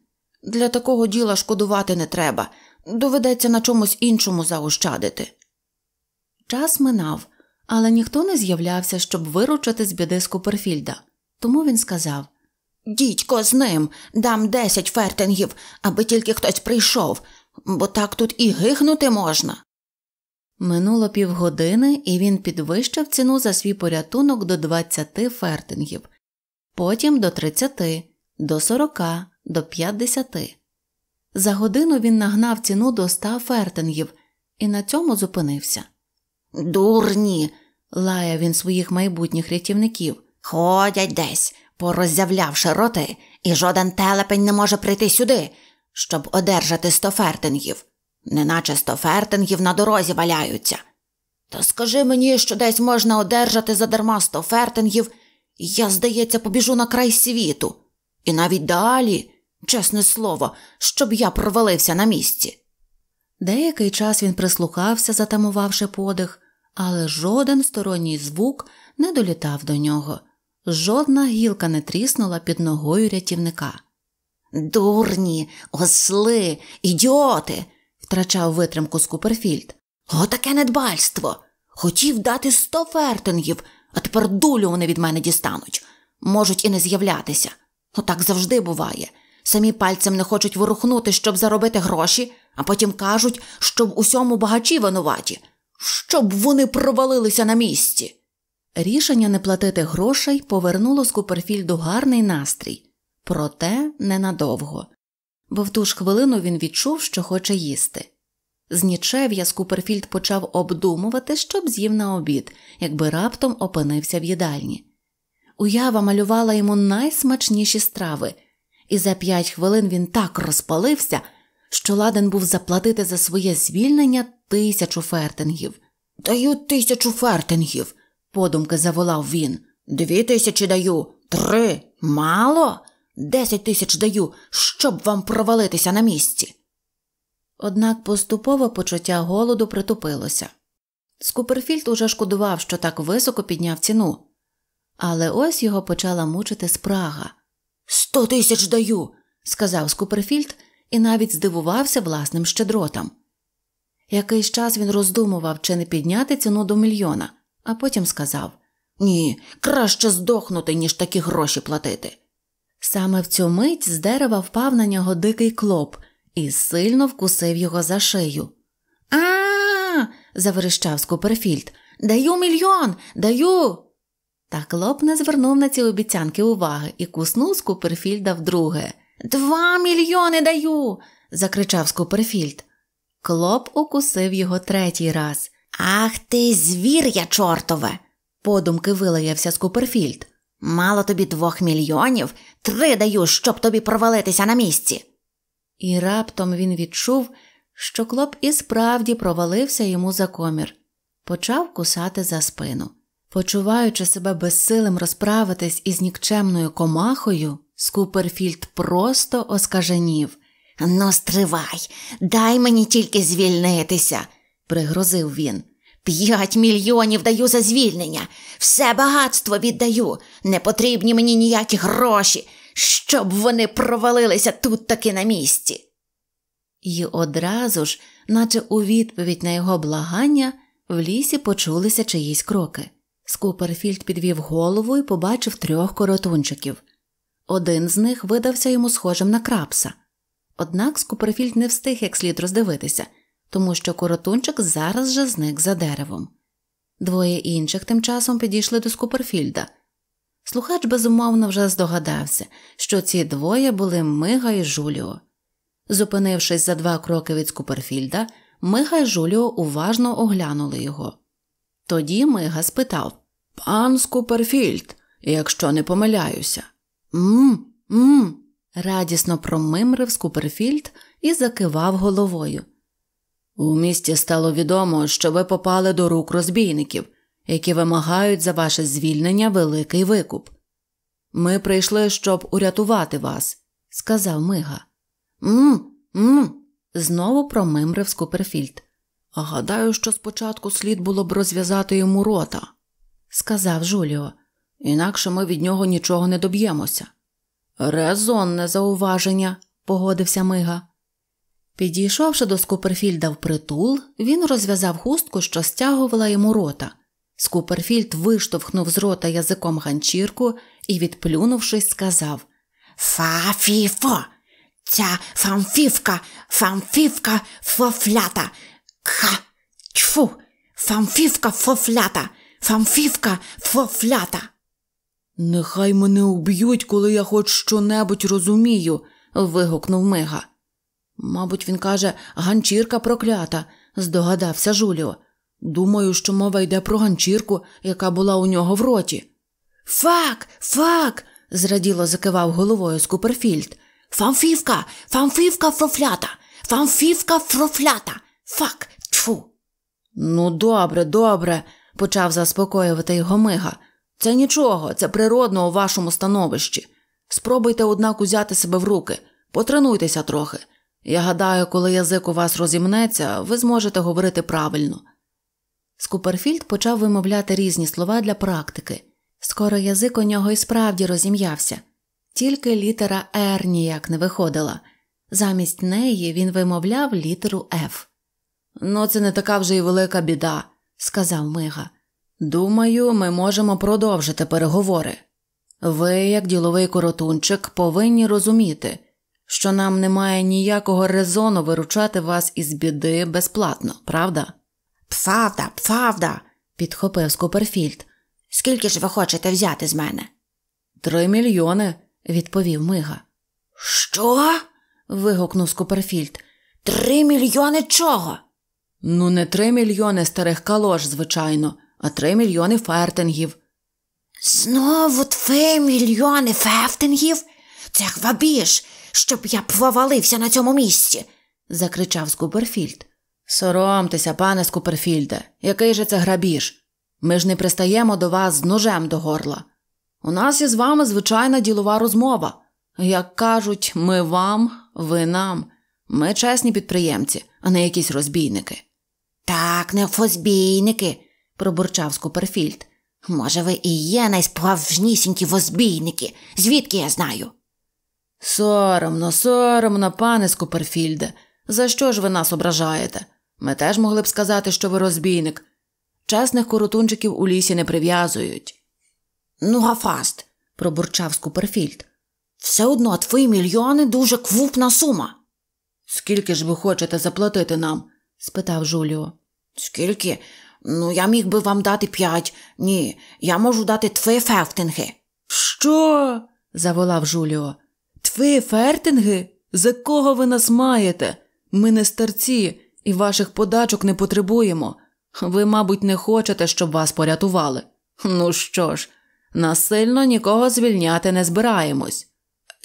Для такого діла шкодувати не треба. Доведеться на чомусь іншому заощадити. Час минав, але ніхто не з'являвся, щоб виручити з біди Скуперфільда. Тому він сказав Дідько з ним, дам десять фертингів, аби тільки хтось прийшов, бо так тут і гигнути можна. Минуло півгодини, і він підвищив ціну за свій порятунок до 20 фертингів, потім до 30, до 40, до 50. За годину він нагнав ціну до 100 фертингів і на цьому зупинився. Дурні. лаяв він своїх майбутніх рятівників. Ходять десь, пороззявлявши роти, і жоден телепень не може прийти сюди, щоб одержати 100 фертингів неначе сто фертингів на дорозі валяються. Та скажи мені, що десь можна одержати задарма сто фертингів, і я, здається, побіжу на край світу, і навіть далі, чесне слово, щоб я провалився на місці. Деякий час він прислухався, затамувавши подих, але жоден сторонній звук не долітав до нього. Жодна гілка не тріснула під ногою рятівника. Дурні, осли, ідіоти втрачав витримку Скуперфільд. Отаке недбальство. Хотів дати сто фертингів, а тепер дулю вони від мене дістануть. Можуть і не з'являтися. Отак завжди буває. Самі пальцем не хочуть ворухнути, щоб заробити гроші, а потім кажуть, щоб усьому багачі винуваті, щоб вони провалилися на місці. Рішення не платити грошей повернуло Скуперфільду гарний настрій, проте ненадовго бо в ту ж хвилину він відчув, що хоче їсти. З нічев'я Скуперфільд почав обдумувати, що б з'їв на обід, якби раптом опинився в їдальні. Уява малювала йому найсмачніші страви, і за п'ять хвилин він так розпалився, що ладен був заплатити за своє звільнення тисячу фертингів. Даю тисячу фертингів, подумки заволав він. Дві тисячі даю, три мало. Десять тисяч даю, щоб вам провалитися на місці. Однак поступово почуття голоду притупилося. Скуперфільд уже шкодував, що так високо підняв ціну, але ось його почала мучити спрага. Сто тисяч даю, сказав Скуперфільд і навіть здивувався власним щедротам. Якийсь час він роздумував, чи не підняти ціну до мільйона, а потім сказав Ні, краще здохнути, ніж такі гроші платити. Саме в цю мить з дерева впав на нього дикий клоп і сильно вкусив його за шию. А, заверещав Скуперфільд. Даю мільйон, даю. Та клоп не звернув на ці обіцянки уваги і куснув Скуперфільда вдруге. Два мільйони даю. закричав Скуперфільд. Клоп укусив його третій раз. Ах ти, звір'я, чортове! подумки вилаявся Скуперфільд. Мало тобі двох мільйонів, три даю, щоб тобі провалитися на місці. І раптом він відчув, що клоп і справді провалився йому за комір, почав кусати за спину. Почуваючи себе безсилим розправитись із нікчемною комахою, Скуперфільд просто оскаженів. Ну, стривай, дай мені тільки звільнитися, пригрозив він. П'ять мільйонів даю за звільнення, все багатство віддаю. Не потрібні мені ніякі гроші, щоб вони провалилися тут таки на місці. І одразу ж, наче у відповідь на його благання, в лісі почулися чиїсь кроки. Скуперфільд підвів голову і побачив трьох коротунчиків. Один з них видався йому схожим на крапса. Однак Скуперфільд не встиг як слід роздивитися тому що коротунчик зараз же зник за деревом. Двоє інших тим часом підійшли до Скуперфільда. Слухач безумовно вже здогадався, що ці двоє були Мига і Жуліо. Зупинившись за два кроки від Скуперфільда, Мига і Жуліо уважно оглянули його. Тоді Мига спитав Пан Скуперфільд, якщо не помиляюся. М, м. Радісно промимрив Скуперфільд і закивав головою. У місті стало відомо, що ви попали до рук розбійників, які вимагають за ваше звільнення великий викуп. Ми прийшли, щоб урятувати вас, сказав Мига. м знову промимрив Скуперфільд. гадаю, що спочатку слід було б розв'язати йому рота, сказав Жуліо, інакше ми від нього нічого не доб'ємося. Резонне зауваження, погодився Мига. Підійшовши до Скуперфільда впритул, він розв'язав хустку, що стягувала йому рота. Скуперфільд виштовхнув з рота язиком ганчірку і, відплюнувшись, сказав Фафіфо! Ця фамфівка, фамфівка фофлята. Ха! Чфу! Фамфівка фофлята! Фамфівка фофлята! Нехай мене уб'ють, коли я хоч щонебудь розумію. вигукнув мига. Мабуть, він каже ганчірка проклята, здогадався Жуліо. Думаю, що мова йде про ганчірку, яка була у нього в роті. Фак, фак. зраділо закивав головою Скуперфільд. Фамфівка, фамфівка фрофлята, фамфівка фрофлята, фак, тьфу. Ну, добре, добре, почав заспокоювати його мига. Це нічого, це природно у вашому становищі. Спробуйте, однак, узяти себе в руки, потренуйтеся трохи. Я гадаю, коли язик у вас розімнеться, ви зможете говорити правильно. Скуперфільд почав вимовляти різні слова для практики. Скоро язик у нього і справді розім'явся, тільки літера Р ніяк не виходила, замість неї він вимовляв літеру Ф. Ну, це не така вже й велика біда, сказав Мига. Думаю, ми можемо продовжити переговори. Ви, як діловий коротунчик, повинні розуміти що нам немає ніякого резону виручати вас із біди безплатно, правда? Псавда, псавда, підхопив Скуперфільд. Скільки ж ви хочете взяти з мене? Три мільйони, відповів мига. Що? вигукнув Скуперфільд. Три мільйони чого? Ну, не три мільйони старих калош, звичайно, а три мільйони фертингів. Знову три мільйони фертингів? Це хвабіж, щоб я повалився на цьому місці, закричав Скуперфільд. Соромтеся, пане Скуперфільде, який же це грабіж? Ми ж не пристаємо до вас з ножем до горла. У нас із вами звичайна ділова розмова. Як кажуть, ми вам, ви нам. Ми чесні підприємці, а не якісь розбійники. Так, не фозбійники, пробурчав Скуперфільд. Може, ви і є найсправжнісінькі возбійники, звідки я знаю? Соромно, соромно, пане Скуперфільде. За що ж ви нас ображаєте? Ми теж могли б сказати, що ви розбійник. Чесних коротунчиків у лісі не прив'язують. Ну, гафаст, пробурчав Скуперфільд. Все одно твої мільйони дуже квупна сума. Скільки ж ви хочете заплатити нам? спитав Жуліо. Скільки? Ну, я міг би вам дати п'ять. Ні, я можу дати твої фефтинги. Що? заволав Жуліо. Тви, фертинги, за кого ви нас маєте? Ми не старці і ваших подачок не потребуємо. Ви, мабуть, не хочете, щоб вас порятували. Ну що ж, насильно нікого звільняти не збираємось.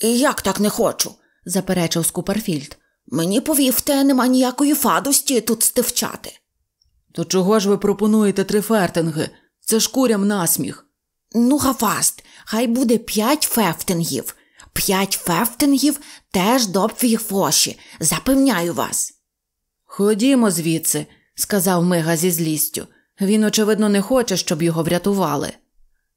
Як так не хочу, заперечив Скуперфільд. Мені повівте, нема ніякої фадості тут стивчати. То чого ж ви пропонуєте три фертинги? Це ж курям насміх. Ну, гаваст, хай буде п'ять фефтингів. П'ять фефтингів теж допві фоші, запевняю вас. Ходімо звідси, сказав Мига зі злістю. Він, очевидно, не хоче, щоб його врятували.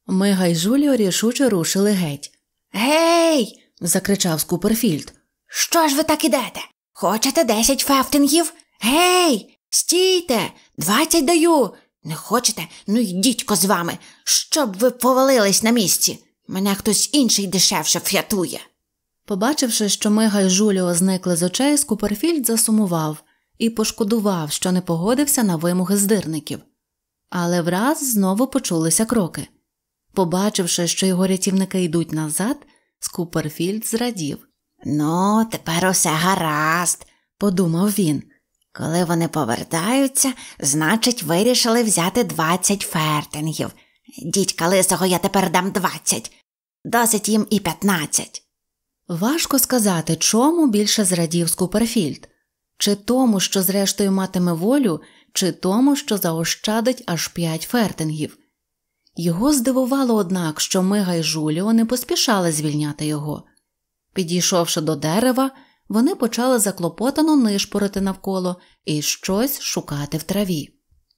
Мига й Жуліо рішуче рушили геть. Гей. закричав Скуперфільд. Що ж ви так ідете? Хочете десять фефтингів? Гей, стійте, двадцять даю. Не хочете? Ну йдіть-ко з вами, щоб ви повалились на місці. Мене хтось інший дешевше врятує. Побачивши, що мига й Жуліо зникли з очей, Скуперфільд засумував і пошкодував, що не погодився на вимоги здирників. Але враз знову почулися кроки. Побачивши, що його рятівники йдуть назад, Скуперфільд зрадів. Ну, тепер усе гаразд, подумав він. Коли вони повертаються, значить, вирішили взяти 20 фертингів. Дідька лисого я тепер дам двадцять, досить їм і п'ятнадцять. Важко сказати, чому більше зрадів Скуперфільд чи тому, що зрештою матиме волю, чи тому, що заощадить аж п'ять фертингів. Його здивувало, однак, що Мига і Жуліо не поспішали звільняти його. Підійшовши до дерева, вони почали заклопотано нишпорити навколо і щось шукати в траві.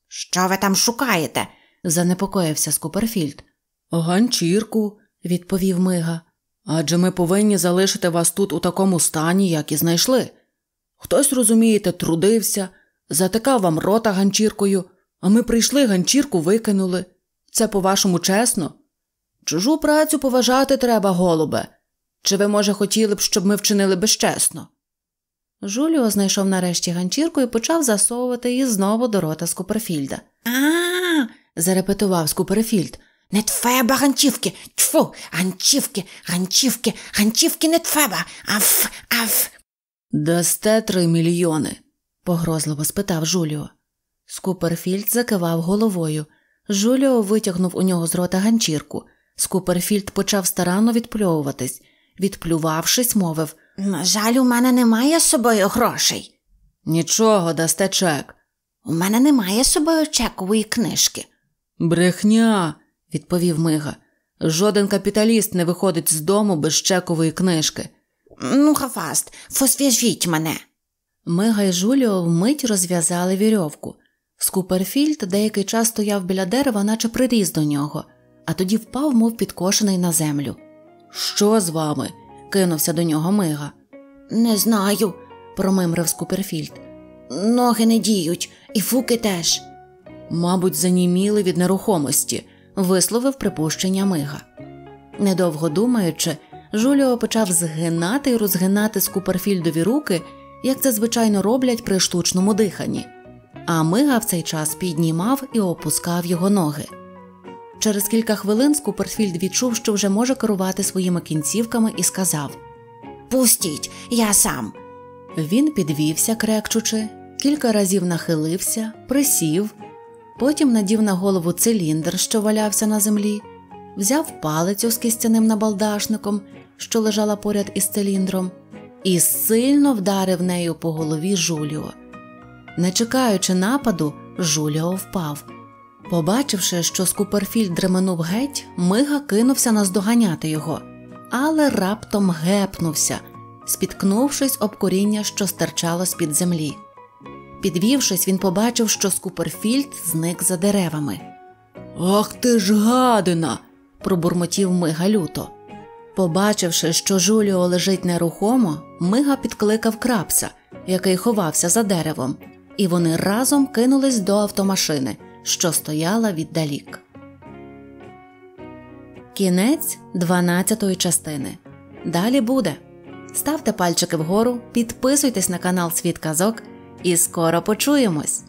Що ви там шукаєте? занепокоївся Скуперфільд. Ганчірку, відповів мига. Адже ми повинні залишити вас тут у такому стані, як і знайшли. Хтось, розумієте, трудився, затикав вам рота ганчіркою, а ми прийшли, ганчірку викинули. Це по вашому чесно? Чужу працю поважати треба, голубе. Чи ви, може, хотіли б, щоб ми вчинили безчесно? Жуліо знайшов нарешті ганчірку і почав засовувати її знову до рота Скуперфільда. А, зарепетував Скуперфільд. Не треба ганчівки, тьфу, ганчівки, ганчівки, ганчівки не треба, аф, аф. Дасте три мільйони? погрозливо спитав Жуліо. Скуперфільд закивав головою. Жуліо витягнув у нього з рота ганчірку. Скуперфільд почав старанно відпльовуватись. Відплювавшись, мовив На жаль, у мене немає з собою грошей. Нічого, дасте чек. У мене немає з собою чекової книжки. Брехня, відповів Мига. Жоден капіталіст не виходить з дому без чекової книжки. Ну, хафаст, фосв'яжіть мене. Мига і Жуліо вмить розв'язали вірьовку. Скуперфільд деякий час стояв біля дерева, наче приріз до нього, а тоді впав, мов підкошений на землю. Що з вами? кинувся до нього Мига. Не знаю, промимрив Скуперфільд. Ноги не діють, і фуки теж мабуть, заніміли від нерухомості, висловив припущення мига. Недовго думаючи, Жуліо почав згинати і розгинати скуперфільдові руки, як це звичайно роблять при штучному диханні. А мига в цей час піднімав і опускав його ноги. Через кілька хвилин Скуперфільд відчув, що вже може керувати своїми кінцівками, і сказав Пустіть, я сам. Він підвівся, крекчучи, кілька разів нахилився, присів Потім надів на голову циліндр, що валявся на землі, взяв палицю з кистяним набалдашником, що лежала поряд із циліндром, і сильно вдарив нею по голові Жуліо. Не чекаючи нападу, Жуліо впав. Побачивши, що Скуперфільд дременув геть, мига кинувся наздоганяти його, але раптом гепнувся, спіткнувшись об коріння, що стирчало з під землі. Підвівшись, він побачив, що Скуперфільд зник за деревами. Ах ти ж гадина! пробурмотів мига люто. Побачивши, що Жуліо лежить нерухомо, мига підкликав крапса, який ховався за деревом, і вони разом кинулись до автомашини, що стояла віддалік. Кінець 12-ї частини. Далі буде. Ставте пальчики вгору, підписуйтесь на канал Світ Казок і скоро почуємось!